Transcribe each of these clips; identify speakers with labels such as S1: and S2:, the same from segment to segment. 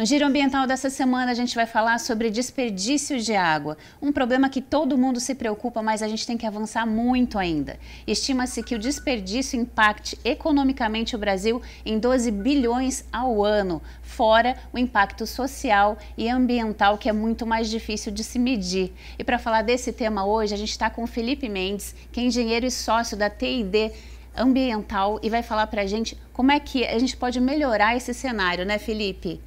S1: No Giro Ambiental dessa semana, a gente vai falar sobre desperdício de água, um problema que todo mundo se preocupa, mas a gente tem que avançar muito ainda. Estima-se que o desperdício impacte economicamente o Brasil em 12 bilhões ao ano, fora o impacto social e ambiental, que é muito mais difícil de se medir. E para falar desse tema hoje, a gente está com Felipe Mendes, que é engenheiro e sócio da TID Ambiental, e vai falar para a gente como é que a gente pode melhorar esse cenário, né, Felipe?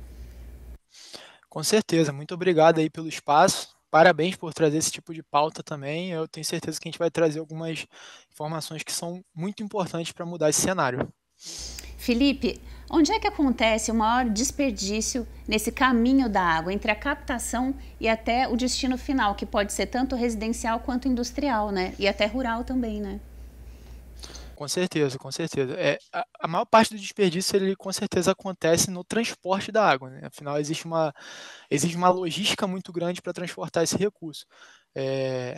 S2: Com certeza, muito obrigado aí pelo espaço. Parabéns por trazer esse tipo de pauta também. Eu tenho certeza que a gente vai trazer algumas informações que são muito importantes para mudar esse cenário.
S1: Felipe, onde é que acontece o maior desperdício nesse caminho da água, entre a captação e até o destino final, que pode ser tanto residencial quanto industrial, né? E até rural também, né?
S2: Com certeza, com certeza. É, a, a, maior parte do desperdício, ele com certeza acontece no transporte da água. Né? Afinal, existe uma, existe uma logística muito grande para transportar esse recurso. É,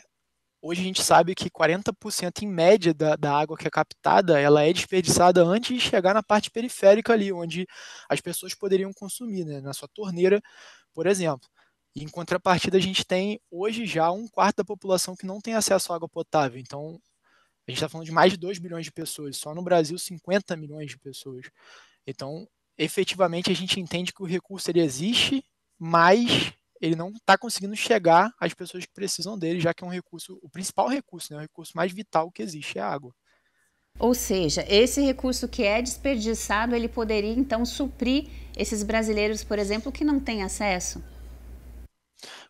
S2: hoje a gente sabe que 40% em média da, da, água que é captada, ela é desperdiçada antes de chegar na parte periférica ali, onde as pessoas poderiam consumir, né? na sua torneira, por exemplo. em contrapartida, a gente tem hoje já um quarto da população que não tem acesso à água potável. Então, a gente está falando de mais de 2 milhões de pessoas, só no Brasil 50 milhões de pessoas. Então, efetivamente, a gente entende que o recurso ele existe, mas ele não está conseguindo chegar às pessoas que precisam dele, já que é um recurso, o principal recurso, né, o recurso mais vital que existe é a água.
S1: Ou seja, esse recurso que é desperdiçado, ele poderia então suprir esses brasileiros, por exemplo, que não têm acesso?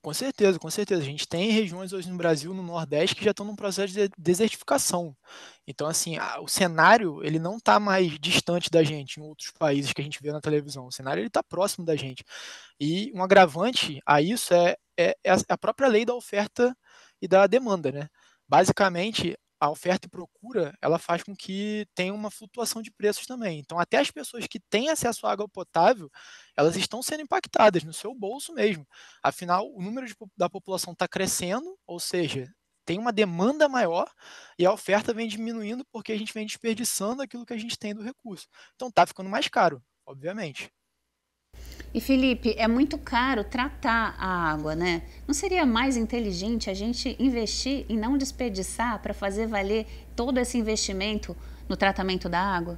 S2: Com certeza, com certeza. A gente tem regiões hoje no Brasil, no Nordeste, que já estão num processo de desertificação. Então, assim, a, o cenário ele não está mais distante da gente em outros países que a gente vê na televisão. O cenário ele está próximo da gente. E um agravante a isso é, é, é a é própria lei da oferta e da demanda, né? Basicamente, a oferta e procura, ela faz com que tenha uma flutuação de preços também. Então, até as pessoas que têm acesso à água potável, elas estão sendo impactadas no seu bolso mesmo. Afinal, o número de, da população está crescendo, ou seja, tem uma demanda maior e a oferta vem diminuindo porque a gente vem desperdiçando aquilo que a gente tem do recurso. Então, está ficando mais caro, obviamente.
S1: E Felipe, é muito caro tratar a água, né? Não seria mais inteligente a gente investir e não desperdiçar para fazer valer todo esse investimento no tratamento da água?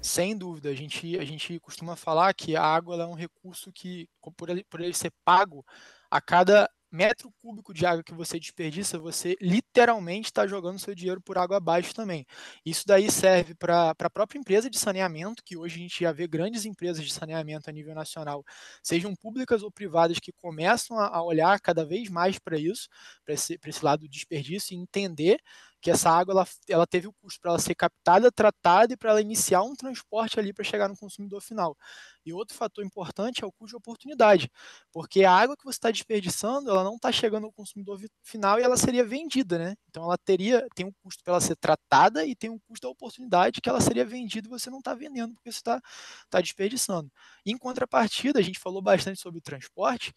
S2: Sem dúvida, a gente, a gente costuma falar que a água é um recurso que, por ele, por ele ser pago, a cada metro cúbico de água que você desperdiça, você literalmente está jogando seu dinheiro por água abaixo também. Isso daí serve para a própria empresa de saneamento, que hoje a gente já vê grandes empresas de saneamento a nível nacional, sejam públicas ou privadas, que começam a, a olhar cada vez mais para isso, para esse, esse lado do desperdício e entender que essa água ela, ela teve o custo para ela ser captada, tratada e para ela iniciar um transporte ali para chegar no consumidor final. E outro fator importante é o custo de oportunidade, porque a água que você está desperdiçando, ela não está chegando ao consumidor final e ela seria vendida, né? Então ela teria tem um custo para ela ser tratada e tem um custo da oportunidade que ela seria vendida e você não está vendendo porque você está tá desperdiçando. Em contrapartida, a gente falou bastante sobre o transporte,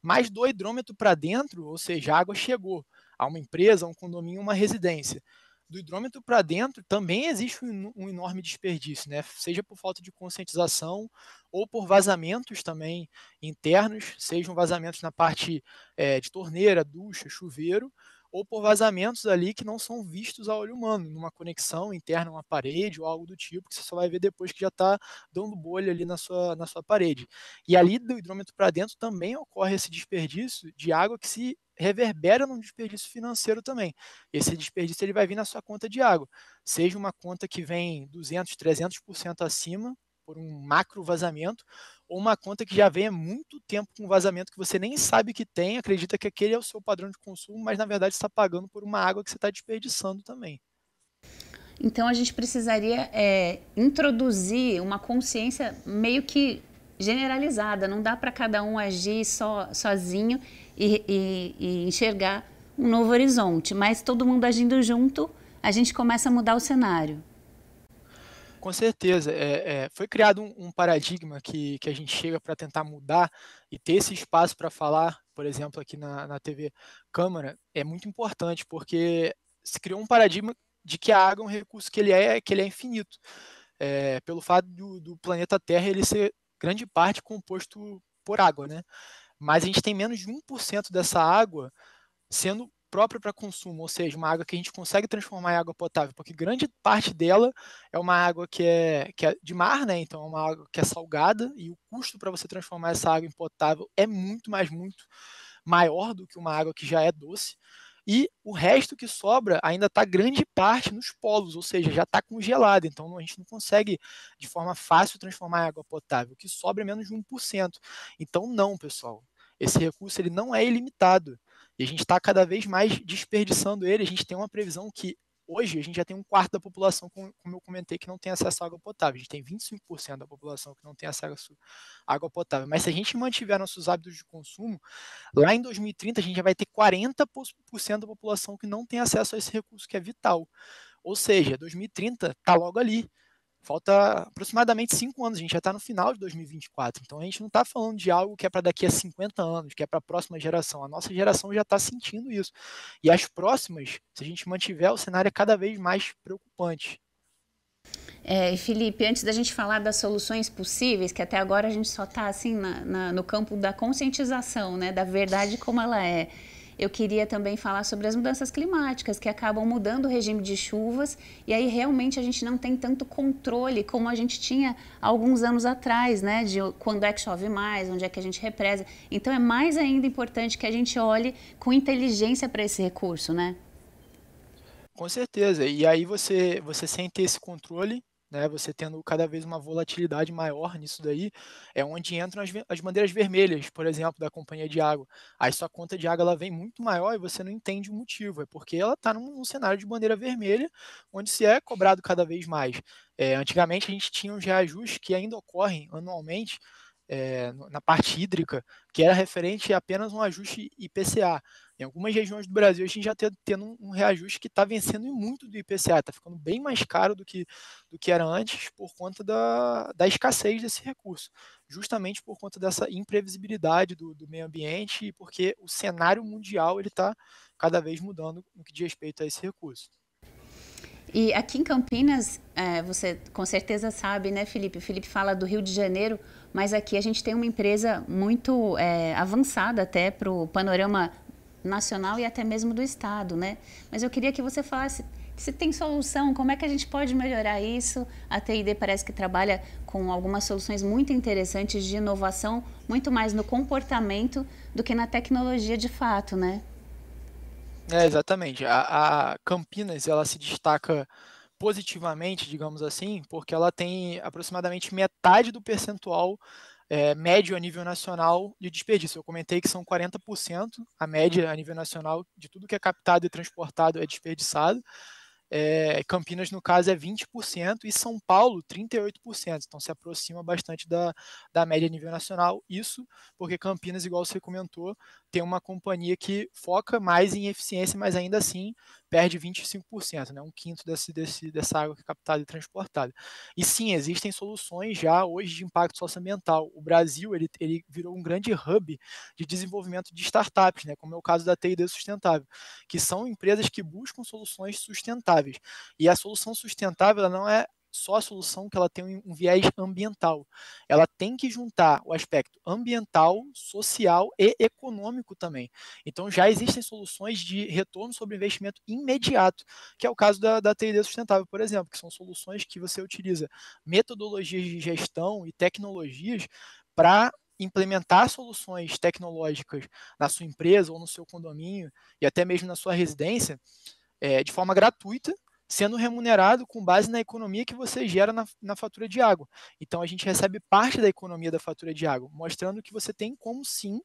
S2: mas do hidrômetro para dentro, ou seja, a água chegou a uma empresa, a um condomínio, uma residência. Do hidrômetro para dentro também existe um, enorme desperdício, né? seja por falta de conscientização ou por vazamentos também internos, sejam vazamentos na parte é, de torneira, ducha, chuveiro, ou por vazamentos ali que não são vistos a olho humano, numa conexão interna, uma parede ou algo do tipo, que você só vai ver depois que já está dando bolha ali na sua, na sua parede. E ali do hidrômetro para dentro também ocorre esse desperdício de água que se reverbera num desperdício financeiro também. Esse desperdício ele vai vir na sua conta de água, seja uma conta que vem 200, 300% acima por um macro vazamento, ou uma conta que já vem há muito tempo com vazamento que você nem sabe que tem, acredita que aquele é o seu padrão de consumo, mas na verdade está pagando por uma água que você está desperdiçando também.
S1: Então a gente precisaria é, introduzir uma consciência meio que generalizada. Não dá para cada um agir só sozinho e, e, e enxergar um novo horizonte, mas todo mundo agindo junto, a gente começa a mudar o cenário. Com
S2: certeza. É, é, foi criado um, um, paradigma que, que a gente chega para tentar mudar e ter esse espaço para falar, por exemplo, aqui na, na TV Câmara, é muito importante, porque se criou um paradigma de que a água é um recurso que ele é, que ele é infinito. É, pelo fato do, do planeta Terra ele ser grande parte composto por água, né? Mas a gente tem menos de 1% dessa água sendo própria para consumo, ou seja, uma água que a gente consegue transformar em água potável, porque grande parte dela é uma água que é, que é de mar, né? Então é uma água que é salgada e o custo para você transformar essa água em potável é muito, mais muito maior do que uma água que já é doce. E o resto que sobra ainda está grande parte nos polos, ou seja, já está congelado. Então a gente não consegue de forma fácil transformar em água potável. O que sobra é menos de 1%. Então, não, pessoal. Esse recurso ele não é ilimitado. E a gente está cada vez mais desperdiçando ele. A gente tem uma previsão que hoje a gente já tem um quarto da população, como eu comentei, que não tem acesso à água potável. A gente tem 25% da população que não tem acesso à água potável. Mas se a gente mantiver nossos hábitos de consumo, lá em 2030 a gente já vai ter 40% da população que não tem acesso a esse recurso que é vital. Ou seja, 2030 está logo ali. Falta aproximadamente cinco anos, a gente já está no final de 2024. Então a gente não está falando de algo que é para daqui a 50 anos, que é para a próxima geração. A nossa geração já está sentindo isso. E as próximas,
S1: se a gente mantiver, o cenário é cada vez mais preocupante. É, Felipe, antes da gente falar das soluções possíveis, que até agora a gente só está assim na, na, no campo da conscientização, né, da verdade como ela é eu queria também falar sobre as mudanças climáticas, que acabam mudando o regime de chuvas e aí realmente a gente não tem tanto controle como a gente tinha alguns anos atrás, né? De quando é que chove mais, onde é que a gente represa. Então é mais ainda importante que a gente olhe com inteligência para esse recurso, né?
S2: Com certeza. E aí você, você sente esse controle, né? Você tendo cada vez uma volatilidade maior nisso daí, é onde entram as, as bandeiras vermelhas, por exemplo, da companhia de água. Aí sua conta de água ela vem muito maior e você não entende o motivo, é porque ela está num, num, cenário de bandeira vermelha, onde se é cobrado cada vez mais. É, antigamente a gente tinha os reajustes que ainda ocorrem anualmente, é, na parte hídrica, que era referente a apenas um ajuste IPCA. Em algumas regiões do Brasil, a gente já está tendo um reajuste que está vencendo muito do IPCA, está ficando bem mais caro do que, do que era antes por conta da, da escassez desse recurso, justamente por conta dessa imprevisibilidade do, do meio ambiente e porque o cenário mundial ele está cada vez mudando no que diz respeito a esse recurso.
S1: E aqui em Campinas, é, você com certeza sabe, né, Felipe? O Felipe fala do Rio de Janeiro, mas aqui a gente tem uma empresa muito é, avançada até para o panorama nacional e até mesmo do Estado, né? Mas eu queria que você falasse se tem solução, como é que a gente pode melhorar isso? A TID parece que trabalha com algumas soluções muito interessantes de inovação, muito mais no comportamento do que na tecnologia de fato, né?
S2: É, exatamente. A, a Campinas, ela se destaca positivamente, digamos assim, porque ela tem aproximadamente metade do percentual é, médio a nível nacional de desperdício. Eu comentei que são 40% a média uhum. a nível nacional de tudo que é captado e transportado é desperdiçado. É, Campinas, no caso, é 20% e São Paulo, 38%. Então, se aproxima bastante da, da média a nível nacional. Isso porque Campinas, igual você comentou, tem uma companhia que foca mais em eficiência, mas ainda assim perde 25%, né, um quinto desse, desse, dessa água que é captada e transportada. E sim, existem soluções já hoje de impacto socioambiental. O Brasil ele, ele virou um grande hub de desenvolvimento de startups, né, como é o caso da TID Sustentável, que são empresas que buscam soluções sustentáveis. E a solução sustentável não é só a solução que ela tem um viés ambiental. Ela tem que juntar o aspecto ambiental, social e econômico também. Então já existem soluções de retorno sobre investimento imediato, que é o caso da, da sustentável, por exemplo, que são soluções que você utiliza metodologias de gestão e tecnologias para implementar soluções tecnológicas na sua empresa ou no seu condomínio e até mesmo na sua residência é, de forma gratuita sendo remunerado com base na economia que você gera na, na fatura de água. Então a gente recebe parte da economia da fatura de água, mostrando que você tem como sim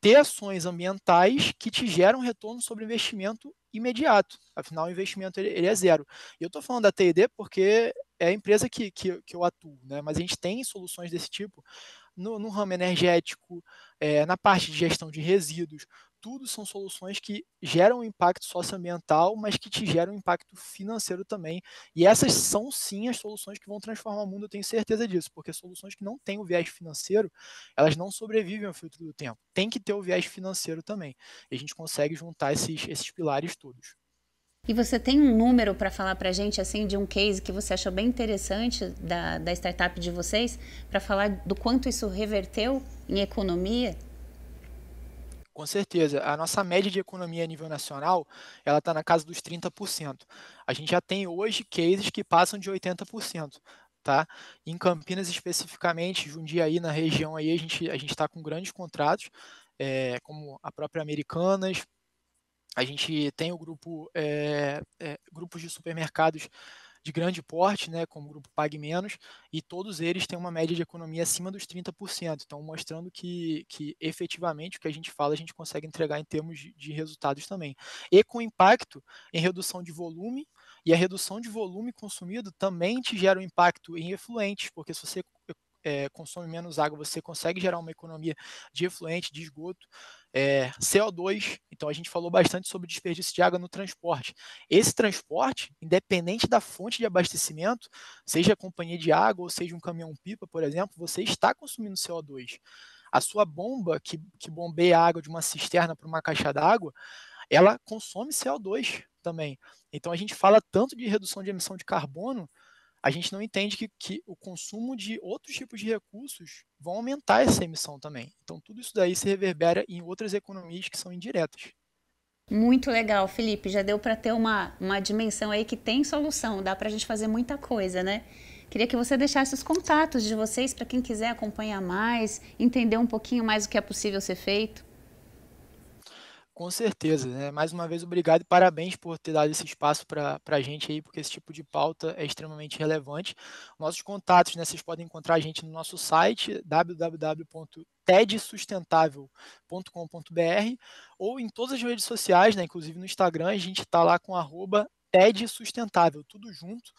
S2: ter ações ambientais que te geram retorno sobre investimento imediato. Afinal, o investimento ele é zero. E eu estou falando da T&D porque é a empresa que, que, que, eu atuo, né? mas a gente tem soluções desse tipo no, no ramo energético, é, na parte de gestão de resíduos, tudo são soluções que geram impacto socioambiental, mas que te geram impacto financeiro também. E essas são sim as soluções que vão transformar o mundo, eu tenho certeza disso, porque soluções que não têm o viés financeiro, elas não sobrevivem ao filtro do tempo. Tem que ter o viés financeiro também. E a gente consegue juntar esses, esses pilares todos.
S1: E você tem um número para falar para gente assim de um case que você achou bem interessante da, da startup de vocês para falar do quanto isso reverteu em economia
S2: com certeza. A nossa média de economia a nível nacional, ela está na casa dos 30%. A gente já tem hoje cases que passam de 80%. Tá? Em Campinas especificamente, Jundiaí na região aí a gente a gente está com grandes contratos, é, como a própria Americanas, a gente tem o grupo é, é, grupos de supermercados de grande porte, né, como o grupo Pague Menos, e todos eles têm uma média de economia acima dos 30%. Então, mostrando que, que efetivamente o que a gente fala a gente consegue entregar em termos de, de resultados também. E com impacto em redução de volume, e a redução de volume consumido também te gera um impacto em efluentes, porque se você é, consome menos água, você consegue gerar uma economia de efluente, de esgoto, é, CO2, então a gente falou bastante sobre desperdício de água no transporte. Esse transporte, independente da fonte de abastecimento, seja a companhia de água ou seja um caminhão-pipa, por exemplo, você está consumindo CO2. A sua bomba que, que bombeia a água de uma cisterna para uma caixa d'água, ela consome CO2 também. Então a gente fala tanto de redução de emissão de carbono, a gente não entende que, que o consumo de outros tipos de recursos vão aumentar essa emissão também. Então, tudo isso daí se reverbera em outras economias que são indiretas.
S1: Muito legal, Felipe. Já deu para ter uma, uma dimensão aí que tem solução, dá para a gente fazer muita coisa, né? Queria que você deixasse os contatos de vocês para quem quiser acompanhar mais, entender um pouquinho mais o que é possível ser feito.
S2: Com certeza. Né? Mais uma vez, obrigado e parabéns por ter dado esse espaço para a gente aí, porque esse tipo de pauta é extremamente relevante. Nossos contatos, né? Vocês podem encontrar a gente no nosso site www.tedsustentável.com.br ou em todas as redes sociais, né? Inclusive no Instagram, a gente está lá com arroba TED Sustentável, tudo junto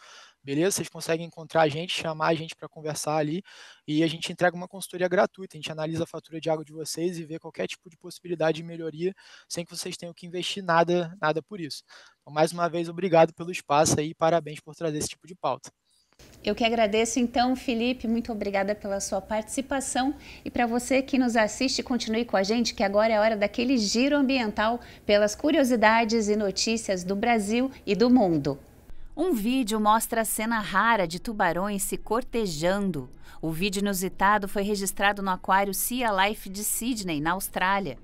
S2: beleza? Vocês conseguem encontrar a gente, chamar a gente para conversar ali e a gente entrega uma consultoria gratuita. A gente analisa a fatura de água de vocês e vê qualquer tipo de possibilidade de melhoria sem que vocês tenham que investir nada, nada por isso. Então, mais uma vez, obrigado pelo espaço aí e parabéns por trazer esse tipo de pauta.
S1: Eu que agradeço então, Felipe, muito obrigada pela sua participação e para você que nos assiste, continue com a gente que agora é hora daquele giro ambiental pelas curiosidades e notícias do Brasil e do mundo. Um vídeo mostra a cena rara de tubarões se cortejando. O vídeo inusitado foi registrado no aquário Sea Life de Sydney, na Austrália.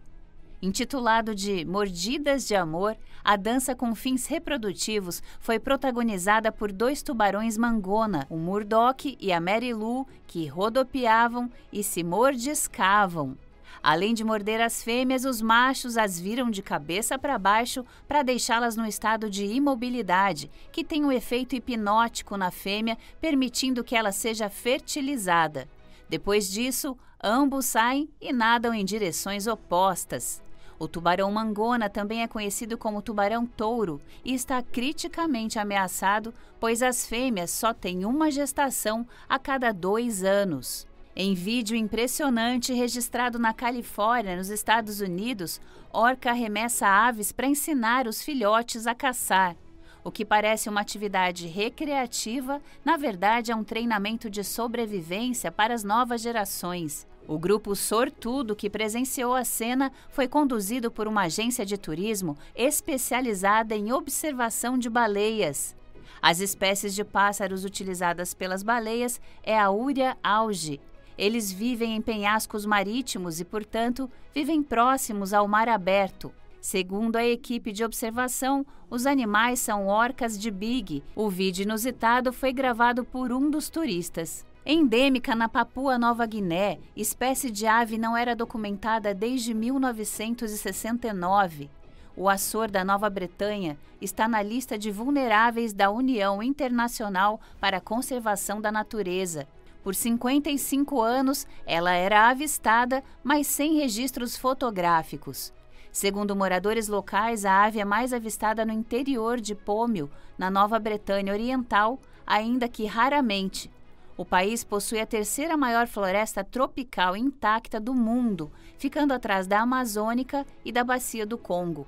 S1: Intitulado de Mordidas de Amor, a dança com fins reprodutivos foi protagonizada por dois tubarões mangona, o Murdoch e a Mary Lou, que rodopiavam e se mordiscavam. Além de morder as fêmeas, os machos as viram de cabeça para baixo para deixá-las no estado de imobilidade, que tem um efeito hipnótico na fêmea, permitindo que ela seja fertilizada. Depois disso, ambos saem e nadam em direções opostas. O tubarão mangona também é conhecido como tubarão touro e está criticamente ameaçado, pois as fêmeas só têm uma gestação a cada dois anos. Em vídeo impressionante registrado na Califórnia, nos Estados Unidos, orca arremessa aves para ensinar os filhotes a caçar. O que parece uma atividade recreativa, na verdade é um treinamento de sobrevivência para as novas gerações. O grupo sortudo que presenciou a cena foi conduzido por uma agência de turismo especializada em observação de baleias. As espécies de pássaros utilizadas pelas baleias é a Uria auge, eles vivem em penhascos marítimos e, portanto, vivem próximos ao mar aberto. Segundo a equipe de observação, os animais são orcas de Big. O vídeo inusitado foi gravado por um dos turistas. Endêmica na Papua Nova Guiné, espécie de ave não era documentada desde 1969. O Açor da Nova Bretanha está na lista de vulneráveis da União Internacional para a Conservação da Natureza. Por 55 anos, ela era avistada, mas sem registros fotográficos. Segundo moradores locais, a ave é mais avistada no interior de Pômio, na Nova Bretanha Oriental, ainda que raramente. O país possui a terceira maior floresta tropical intacta do mundo, ficando atrás da Amazônica e da Bacia do Congo.